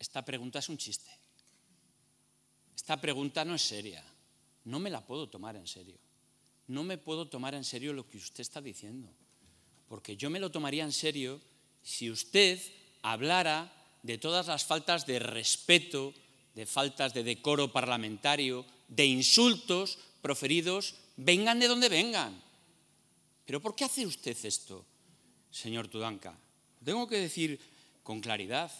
Esta pregunta es un chiste. Esta pregunta no es seria. No me la puedo tomar en serio. No me puedo tomar en serio lo que usted está diciendo. Porque yo me lo tomaría en serio si usted hablara de todas las faltas de respeto, de faltas de decoro parlamentario, de insultos proferidos, vengan de donde vengan. Pero ¿por qué hace usted esto, señor Tudanca? Tengo que decir con claridad,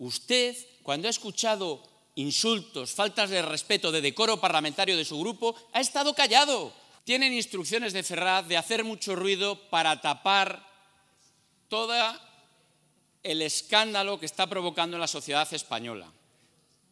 Usted, cuando ha escuchado insultos, faltas de respeto, de decoro parlamentario de su grupo, ha estado callado. Tienen instrucciones de Ferraz de hacer mucho ruido para tapar todo el escándalo que está provocando en la sociedad española.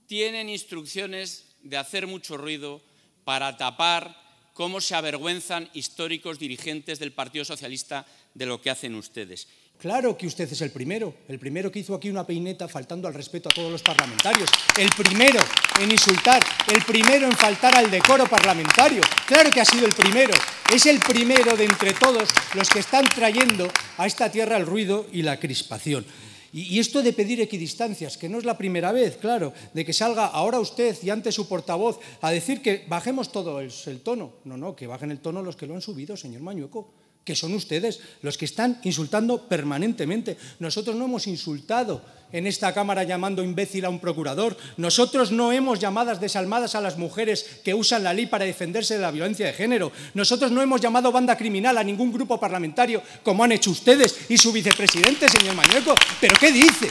Tienen instrucciones de hacer mucho ruido para tapar cómo se avergüenzan históricos dirigentes del Partido Socialista de lo que hacen ustedes. Claro que usted es el primero, el primero que hizo aquí una peineta faltando al respeto a todos los parlamentarios, el primero en insultar, el primero en faltar al decoro parlamentario. Claro que ha sido el primero, es el primero de entre todos los que están trayendo a esta tierra el ruido y la crispación. Y, esto de pedir equidistancias, que no es la primera vez, claro, de que salga ahora usted y antes su portavoz a decir que bajemos todo el, tono. No, no, que bajen el tono los que lo han subido, señor Mañueco que son ustedes los que están insultando permanentemente. Nosotros no hemos insultado en esta Cámara llamando imbécil a un procurador. Nosotros no hemos llamadas desalmadas a las mujeres que usan la ley para defenderse de la violencia de género. Nosotros no hemos llamado banda criminal a ningún grupo parlamentario, como han hecho ustedes y su vicepresidente, señor Mañueco. ¿Pero qué dice?